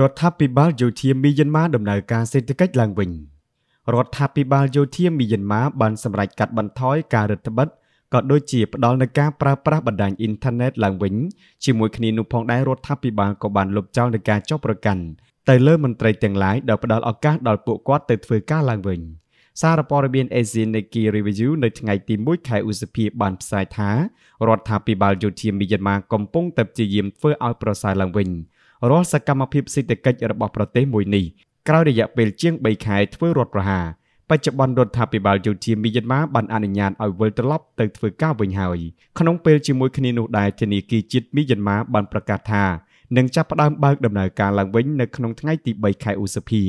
រដ្ឋាភិបាលយោធាមីយ៉ាន់ម៉ាដំណើរការសេដ្ឋកិច្ចឡើងវិញរដ្ឋាភិបាលយោធាមីយ៉ាន់ម៉ាបានសម្រេចកាត់បន្ថយការរដ្ឋបិទក៏ដូចជាផ្ដល់នូវការប្រើប្រាស់បណ្ដាញអ៊ីនធឺណិតឡើងវិញជាមួយគ្នានោះផងដែររដ្ឋាភិបាលក៏បានលុបចោលនូវការចោទប្រកាន់ទៅលើមន្ត្រីទាំងឡាយដែលផ្ដល់ឱកាសដល់ពួកគាត់ទៅធ្វើការឡើងវិញសារព័ត៌មាន Asian Nikkei Review នៅថ្ងៃទី1ខែឧសភាបានផ្សាយថារដ្ឋាភិបាលយោធាមីយ៉ាន់ម៉ាកំពុងតែព្យាយាមធ្វើឲ្យប្រសើរឡើងវិញរាល់សកម្មភាពសេដ្ឋកិច្ចរបស់ប្រទេសមួយនេះក្រោយរយៈពេលជាង3ខែធ្វើរដ្ឋប្រហារបច្ចុប្បន្នរដ្ឋាភិបាលយោធាមីយ៉ាន់ម៉ាបានអនុញ្ញាតឲ្យវិលត្រឡប់ទៅធ្វើការវិញហើយក្នុងពេលជាមួយគ្នានោះដែរធនាគារជាតិមីយ៉ាន់ម៉ាបានប្រកាសថានឹងចាប់ផ្ដើមបើកដំណើរការឡើងវិញនៅក្នុងថ្ងៃទី3ខែឧសភា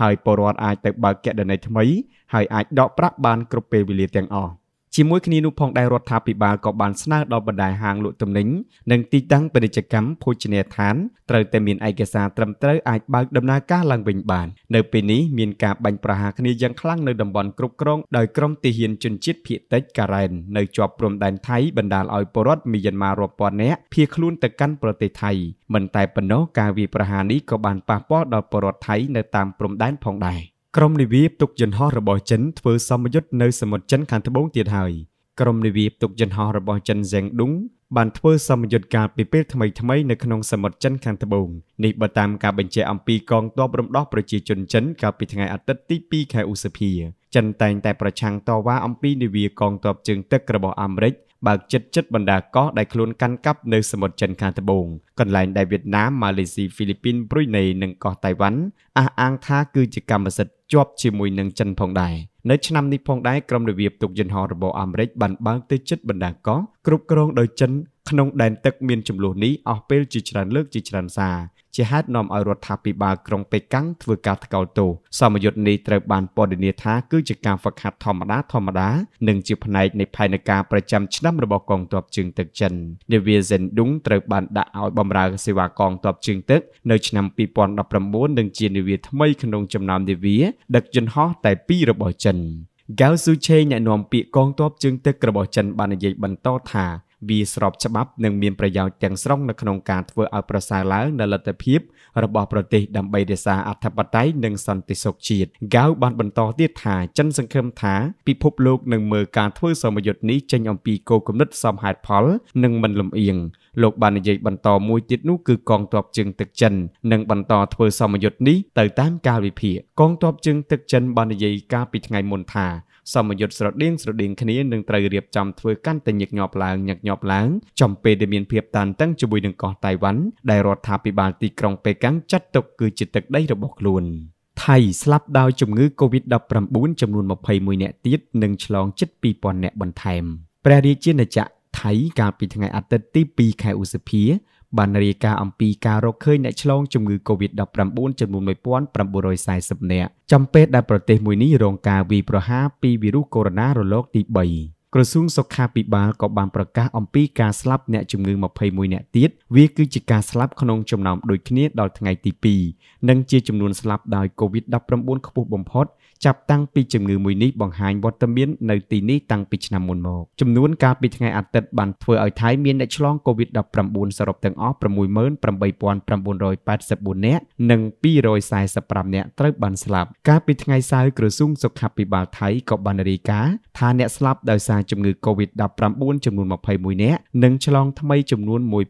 ហើយពលរដ្ឋអាចទៅបើកគណនីថ្មីហើយអាចដកប្រាក់បានគ្រប់ពេលវេលាទាំងអស់ជាមួយគ្នានោះផងដែររដ្ឋាភិបាលក៏បានស្នើដល់បណ្ដាហាងលក់ទំនិញនិងទីតាំងពាណិជ្ជកម្មភោជនីយដ្ឋានត្រូវតែមានឯកសារត្រឹមត្រូវអាចបើកដំណើរការឡើងវិញបាន នៅពេលនេះមានការបាញ់ប្រហារគ្នាយ៉ាងខ្លាំងនៅតំបន់គ្រប់គ្រងដោយក្រុមទាហានជនជាតិភៀកតិចការ៉ែននៅជាប់ព្រំដែនថៃ បណ្ដាលឲ្យពលរដ្ឋមីយ៉ាន់ម៉ារាប់ពាន់នាក់ភៀសខ្លួនទៅកាន់ប្រទេសថៃមិនតែប៉ុណ្ណោះការវាយប្រហារនេះក៏បានប៉ះពាល់ដល់ពលរដ្ឋថៃនៅតាមព្រំដែនផងដែរ។ក្រុមនាវាផ្ទុកយន្តហោះរបស់ចិនធ្វើសម្ពយុទ្ធនៅសមុទ្រចិនខាងត្បូងទៀតហើយក្រុមនាវាផ្ទុកយន្តហោះរបស់ចិនហ្សែងដុងបានធ្វើសម្ពយុទ្ធការពីពេលថ្មីថ្មីនៅក្នុងសមុទ្រចិនខាងត្បូងនេះបើតាមការបញ្ជាអំពីកងទ័ពរំដោះប្រជាជនចិនកាលពីថ្ងៃអាទិត្យទី2ខែឧសភាចិនតែងតែប្រឆាំងតវ៉ាអំពីនាវាកងទ័ពជើងទឹករបស់អាមេរិកបើកចិត្តចិត្តបណ្ដាកោះដែលខ្លួនកាន់កាប់នៅសមុទ្រចិនខាងត្បូងកន្លែងដែលវៀតណាមម៉ាឡេស៊ីហ្វីលីពីនប្រ៊ុយណេនិងកោះតៃវ៉ាន់អះអាងថាគឺជាកម្មសិទ្ធិជាប់ជាមួយនឹងចិន ផងដែរនៅឆ្នាំនេះផងដែរក្រុមរបៀបទុកយន្តហោះរបស់អាមេរិក បានបើកទៅជិតបណ្ដាកោះគ្រប់គ្រងដោយចិនក្នុងដែនទឹកមានចំនួននេះអស់ពេលជាច្រើនលើកជាច្រើនសារជាហេតុនាំឲ្យរដ្ឋាភិបាលក្រុងប៉េកាំងធ្វើការថ្កោលទោសសមយុទ្ធនេះត្រូវបានបដិនាថាគឺជាការហ្វឹកហាត់ធម្មតាធម្មតា និងជាផ្នែកនៃផែនការប្រចាំឆ្នាំរបស់កងទ័ពជើងទឹកចិននាវាសិនដុងត្រូវបានដាក់ឲ្យបម្រើសេវាកងទ័ពជើងទឹកនៅឆ្នាំ2019និងជានាវាថ្មីក្នុងចំណោមនាវាដឹកយន្តហោះតែ2របស់ចិនកៅស៊ូឆេងអ្នកនាំពាក្យកងទ័ពជើងទឹករបស់ចិនបាននិយាយបន្តថាវាស្របច្បាប់និងមានប្រយោជន៍ទាំងស្រុងនៅក្នុងការធ្វើឲ្យប្រសើរឡើងនូវលទ្ធភាពរបស់ប្រទេសដើម្បីរក្សាអធិបតេយ្យនិងសន្តិសុខជាតិហ្គាវបានបន្តទៀតថាចិនសង្ឃឹមថាពិភពលោកនឹងមើលការធ្វើសមយុទ្ធនេះចេញអំពីគោលគំនិតសមហេតុផលនិងមិនលំអៀងលោកបាននិយាយបន្តមួយទៀតនោះគឺកងទ័ពជើងទឹកចិននឹងបន្តធ្វើសមយុទ្ធនេះទៅតាមកាលវិភាគកងទ័ពជើងទឹកចិនបាននិយាយកាលពីថ្ងៃមុនថាសមយុទ្ធស្រដៀងស្រដៀងគ្នានឹងត្រូវរៀបចំធ្វើកាន់តែញឹកញាប់ឡើងញឹកញាប់ឡើងចំពេលដែលមានភាពតានតឹងជាមួយនឹងកោះតៃវ៉ាន់ដែលរដ្ឋាភិបាលទីក្រុងប៉េកាំងចាត់ទុកគឺជាទឹកដីរបស់ខ្លួនថៃស្លាប់ដោយជំងឺ Covid-19 ចំនួន21អ្នកទៀតនិងឆ្លងជិត2000អ្នកបន្ថែមព្រះរាជាណាចក្រថៃកាលពីថ្ងៃអាទិត្យទី2ខែឧសភាបានរាយការណ៍អំពីការរកឃើញអ្នកឆ្លងជំងឺ Covid-19 ចំនួន1940នាក់ចំពេលដែលប្រទេសមួយនេះរងការវាយប្រហារពីវីរុសកូវីដ -19 រលកទី3ក្រសួងសុខាភិបាលក៏បានប្រកាសអំពីការស្លាប់អ្នកជំងឺ21នាក់ទៀតវាគឺជាការស្លាប់ក្នុងចំណោមដូចគ្នាដល់ថ្ងៃទី2និងជាចំនួនស្លាប់ដោយ Covid-19 ខ្ពស់បំផុតចាប់តាំងពីជំងឺមួយនេះបង្ហាញវត្តមាននៅទីនេះតាំងពីឆ្នាំមុនមកចំនួនកាលពីថ្ងៃអាទិត្យបានធ្វើឲ្យថៃមានអ្នកឆ្លង COVID-19 សរុបទាំងអស់68984នាក់និង245នាក់ត្រូវបានស្លាប់កាលពីថ្ងៃសៅរ៍ក្រសួងសុខាភិបាលថៃក៏បានរាយការណ៍ថាអ្នកស្លាប់ដោយសារជំងឺ COVID-19 ចំនួន21នាក់និងឆ្លងថ្មីចំនួន1891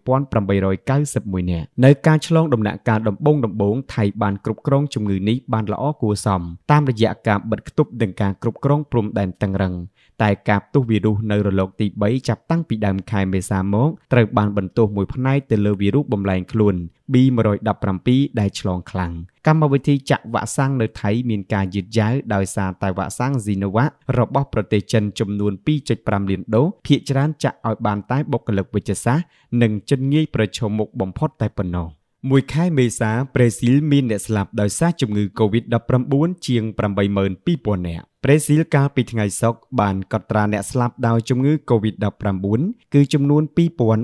នាក់នៅការឆ្លងដំណាក់កាលដំបូងដំបូងថៃបានគ្រប់គ្រងជំងឺនេះបានល្អគួរសមតាមរយៈការបិទគប់និងការគ្រប់គ្រងព្រំដែនតឹងរឹងតែការផ្ទុះវីរុសនៅរលកទី3ចាប់តាំងពីដើមខែមេសាមកត្រូវបានបន្ទោសមួយផ្នែកទៅលើវីរុសបំលែងខ្លួន B117 ដែលឆ្លងខ្លាំងកម្មវិធីចាក់វ៉ាក់សាំងនៅថៃមានការយឺតយ៉ាវដោយសារតែវ៉ាក់សាំង Sinovac របស់ប្រទេសចិនចំនួន2.5លានដូសភាគច្រើនចាក់ឲ្យបានតែបុគ្គលិកវិជ្ជសាស្ត្រនិងជនងាយប្រឈមមុខបំផុតតែប៉ុណ្ណោះ។មួយខែមេសា ប្រេស៊ីលមានអ្នកស្លាប់ដោយសារជំងឺ Covid-19 ជាង82,000នាក់ប្រេស៊ីលកាលពីថ្ងៃសុក្របានកត់ត្រាអ្នកស្លាប់ដោយជំងឺ Covid-19 គឺចំនួន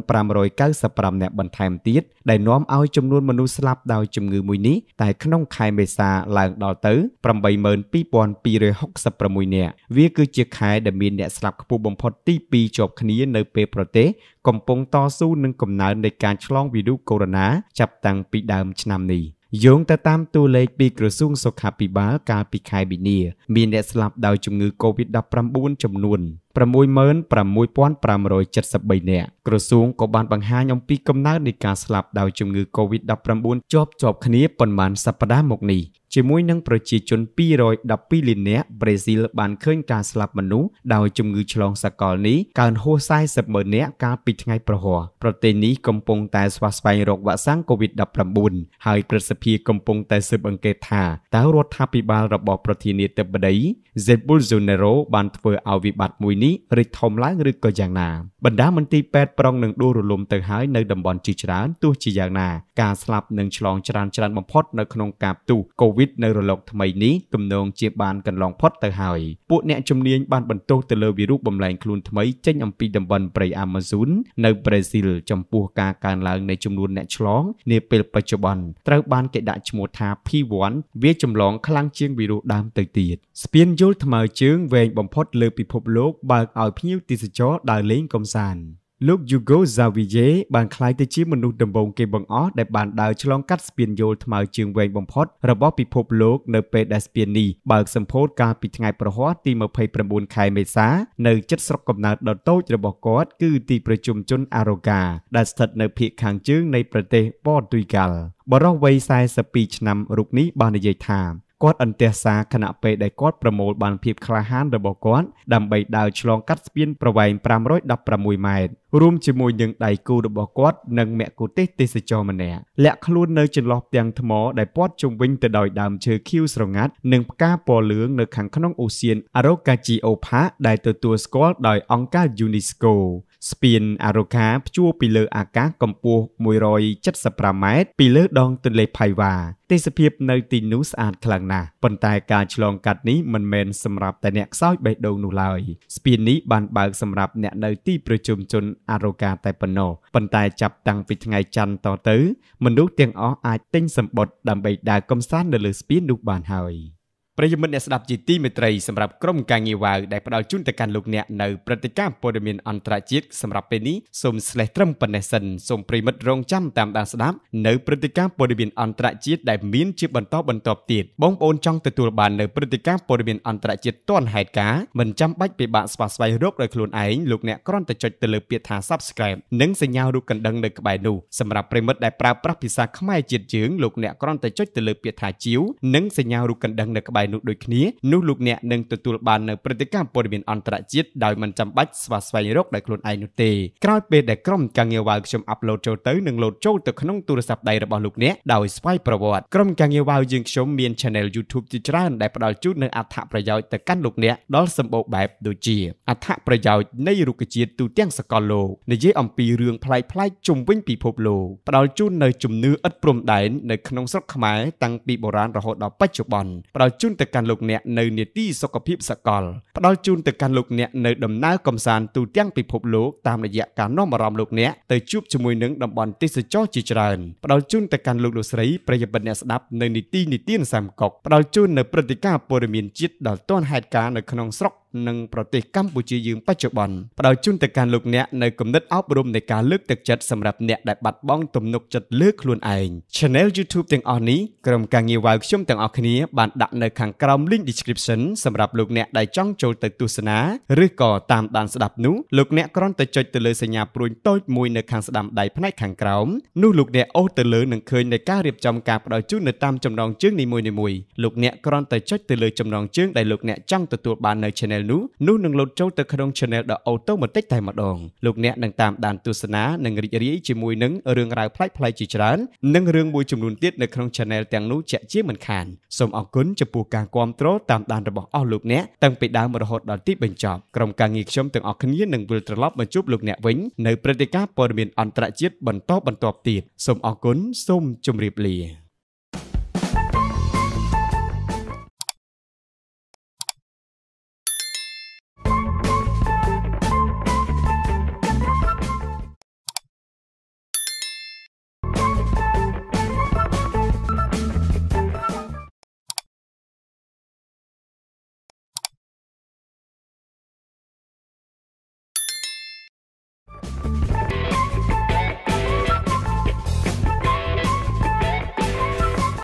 2595អ្នកបន្ថែមទៀតដែលនាំឲ្យចំនួនមនុស្សស្លាប់ដោយជំងឺមួយនេះតែក្នុងខែមេសាឡើងដល់ទៅ82266នាក់វាគឺជាខែដែលមាន អ្នកស្លាប់ខ្ពស់បំផុតទី2ជាប់គ្នានៅពេលប្រទេស កំពុងតស៊ូនឹងកំណើននៃការឆ្លងវីរុសកូវីដ -19 ចាប់តាំងពីដើមឆ្នាំនេះ។យោងទៅតាមតួលេខពីក្រសួងសុខាភិបាលកាលពីខែមីនាមានអ្នកស្លាប់ដោយជំងឺ Covid-19 ចំនួន66573នាក់ក្រសួងក៏បានបង្ហាញអំពីកំណើននៃការស្លាប់ដោយជំងឺ Covid-19 ជាប់ជាប់គ្នាប៉ុន្មានសប្តាហ៍មកនេះជាមួយនឹងប្រជាជន212លាននាក់ប្រេស៊ីលបានឃើញការស្លាប់មនុស្សដោយជំងឺឆ្លងសកលនេះកើនហួស40ម៉ឺននាក់កាលពីថ្ងៃប្រហ័សប្រទេសនេះកំពុងតែ ស្វាស្វែងរកវ៉ាក់សាំង COVID-19 ហើយព្រឹទ្ធសភាកំពុងតែស៊ើបអង្កេតថាតើរដ្ឋាភិបាលរបស់ប្រធានាធិបតី Jair Bolsonaro បាន ធ្វើឲ្យវិបត្តិមួយនេះរីកធំឡើងឬក៏យ៉ាងណា បណ្ដាមន្ទីរពេទ្យប្រុងនឹងដួលរលំទៅហើយនៅតំបន់ជាច្រើនទោះជាយ៉ាងណាការស្លាប់នឹងឆ្លងច្រើនច្រើនបំផុតនៅក្នុងការផ្ទុះ COVID នៅរលកថ្មីនេះទំនងជាបានកន្លងផុតទៅហើយពួកអ្នកជំនាញបានបន្ទោសទៅលើវីរុសបំលែងខ្លួនថ្មីចេញអំពីតំបន់ព្រៃ Amazon នៅប្រេស៊ីលចំពោះការកើនឡើងនៃចំនួនអ្នកឆ្លងនាពេលបច្ចុប្បន្នត្រូវបានគេដាក់ឈ្មោះថា P1 វាចម្លងខ្លាំងជាងវីរុសដើមទៅទៀតស្ពានយល់ថ្មើរជើងវែងបំផុតលើពិភពលោកបើកឲ្យភ្ញៀវទេសចរដើរលេងកម្សាន្តលោក Hugo Xavier បានក្លាយទៅជាមនុស្សដំបូងគេបង្អស់ដែលបានដើរឆ្លងកាត់ស្ពានយោលថ្មើរជើងវែងបំផុតរបស់ពិភពលោកនៅពេលដែលស្ពាននេះបើកសម្ពោធកាលពីថ្ងៃប្រហ័សទី29ខែមេសានៅជិតស្រុកកំណើតដ៏តូចរបស់គាត់គឺទីប្រជុំជនអារ៉ូកាដែលស្ថិតនៅភាគខាងជើងនៃប្រទេសប៉ូទុយហ្គាល់បរិសុវ័យ42ឆ្នាំរូបនេះបាននិយាយថាគាត់អន្ទះសារខណៈពេលដែលគាត់ប្រមូលបានភាពក្លាហានរបស់គាត់ដើម្បីដើរឆ្លងកាត់ស្ពានប្រវែង516ម៉ែត្ររួមជាមួយនឹងដៃគូរបស់គាត់និងមគ្គុទេសទេសចរម្នាក់លាក់ខ្លួននៅចន្លោះទាំងថ្មដែលព័ទ្ធជុំវិញទៅដោយដើមឈើខៀវស្រងាត់និងផ្កាពណ៌លឿងនៅខាងក្នុងអូសៀនអារ៉ូកាជីអូផាដែលទទួលស្គាល់ដោយអង្គការ UNESCO ស្ពានអារូកាភ្ជួរពីលើ អាកាសកម្ពស់175ម៉ែត្រពីលើ ដងទន្លេផៃវ៉ាទេសភាពនៅទីនោះស្អាតខ្លាំងណាស់ប៉ុន្តែការឆ្លងកាត់នេះមិនមែនសម្រាប់តែអ្នកខ្សោយបេះដូងនោះឡើយស្ពាននេះបានបើកសម្រាប់អ្នកនៅទីប្រជុំជនអារូកាតែប៉ុណ្ណោះប៉ុន្តែចាប់តាំងពីថ្ងៃច័ន្ទតទៅ មនុស្សទាំងអស់អាចទិញសម្បុត្រដើម្បីដើរកំសាន្តនៅលើស្ពាននោះបានហើយ។ប្រិយមិត្តអ្នកស្ដាប់ជាទីមេត្រីសម្រាប់ក្រុមការងារវ៉ាវដែលផ្ដល់ជូនទៅកាន់លោកអ្នកនៅព្រឹត្តិការណ៍ព័ត៌មានអន្តរជាតិសម្រាប់ពេលនេះសូមស្លេះត្រឹមប៉ុណ្ណេះសិនសូមប្រិយមិត្តរងចាំតាមដានស្ដាប់នៅព្រឹត្តិការណ៍ព័ត៌មានអន្តរជាតិដែលមានជាបន្តបន្ទាប់ទៀតបងប្អូនចង់ទទួលបាននៅព្រឹត្តិការណ៍ព័ត៌មានអន្តរជាតិទាន់ហេតុការណ៍មិនចាំបាច់ពិបាកស្វះស្វែងរកដោយខ្លួនឯងលោកអ្នកគ្រាន់តែចុចទៅលើពាក្យថា Subscribe និងសញ្ញារូបកណ្ដឹងនៅក្បែរនោះសម្រាប់ប្រិយមិត្តដែលប្រើប្រាស់ភាសាខ្មែរជាតិយើងលោកអ្នកគ្រាន់តែចុចទៅលើពាក្យថាជីវនិងសញ្ញារូបកណ្ដឹងនៅក្បែរនោះដូចគ្នានោះលោកអ្នកនឹងទទួលបាននៅព្រឹត្តិការណ៍ព័ត៌មានអន្តរជាតិដោយមិនចាំបាច់ស្វាស្វែងរកដោយខ្លួនឯងនោះទេក្រោយពេលដែលក្រុមការងារវ៉ាវខ្ញុំអាប់ឡូតចូលទៅនឹងលោតចូលទៅក្នុងទូរស័ព្ទដៃរបស់លោកអ្នកដោយស្វ័យប្រវត្តិក្រុមការងារវ៉ាវយើងខ្ញុំមាន Channel YouTube ជាច្រើន ដែលផ្ដល់ជូននៅអត្ថប្រយោជន៍ទៅកាន់លោកអ្នកដល់សម្បូរបែបដូចជាអត្ថប្រយោជន៍នៃរុក្ខជាតិទូទាំងសកលលោកនិយាយអំពីរឿងប្លែកៗជុំវិញពិភពលោកផ្ដល់ជូននៅជំនឿឥតព្រំដែននៅក្នុងស្រុកខ្មែរតាំងពីបុរាណរហូតដល់បច្ចុប្បន្នផ្ដល់ជូននទៅកាន់លោកអ្នកនៅនេតិសុខភាពសកលផ្ដល់ជូនទៅកាន់លោកអ្នកនៅដំណើរកំសាន្តទូទាំងពិភពលោកតាមរយៈការនាំអារម្មណ៍លោកអ្នកទៅជួបជាមួយនឹងតំបន់ទេសចរជាច្រើនផ្ដល់ជូនទៅកាន់លោកលោកស្រីប្រិយមិត្តអ្នកស្ដាប់នៅនីតិនីតិនសាមកុកផ្ដល់ជូននៅព្រឹត្តិការណ៍ព័ត៌មានជាតិដល់ទាន់ហេតុការណ៍នៅក្នុងស្រុកនិងប្រទេសកម្ពុជាយើងបច្ចុប្បន្នផ្ដល់ជូនទៅកាន់លោកអ្នកនៅគំនិតអប់រំនៃការលើកទឹកចិត្តសម្រាប់អ្នកដែលបាត់បង់ទំនុកចិត្តលើខ្លួនឯង Channel YouTube ទាំងអស់នេះក្រុមការងារវ៉ាវខ្ញុំទាំងអស់គ្នា បានដាក់នៅខាងក្រោម link description សម្រាប់លោកអ្នកដែលចង់ចូលទៅទស្សនាឬក៏តាមដានស្ដាប់នោះលោកអ្នកគ្រាន់តែចុចទៅលើសញ្ញាព្រួញតូចមួយនៅខាងស្ដាំដៃផ្នែកខាងក្រោមនោះលោកអ្នកអូសទៅលើនឹងឃើញនៃការរៀបចំការផ្ដល់ជូននៅតាមចំណងជើងនីមួយៗលោកអ្នកគ្រាន់តែចុចទៅលើចំណងជើងដែលលោកអ្នកចង់ទទួលបាននៅ Channel Channel នោះនោះនឹងលោតចូលទៅក្នុង Channel ដ៏អូតូម៉ាទិកតែម្ដងលោកអ្នកនឹងតាមដានទស្សនានិងរីករាយជាមួយនឹងរឿងរ៉ាវប្លែកៗជាច្រើន និងរឿងមួយចំនួនទៀតនៅក្នុង Channel ទាំងនោះជាក់ជាមិនខានសូមអរគុណចំពោះការគ្រប់គ្រងតាមដានរបស់អស់លោកអ្នកតាំងពីដើមរហូតដល់ទីបញ្ចប់ក្រុមការងារខ្ញុំទាំងអស់គ្នានឹងវិលត្រឡប់មកជួបលោកអ្នកវិញនៅព្រឹត្តិការណ៍ព័ត៌មានអន្តរជាតិបន្តបន្តទៀតសូមអរគុណសូមជម្រាបលា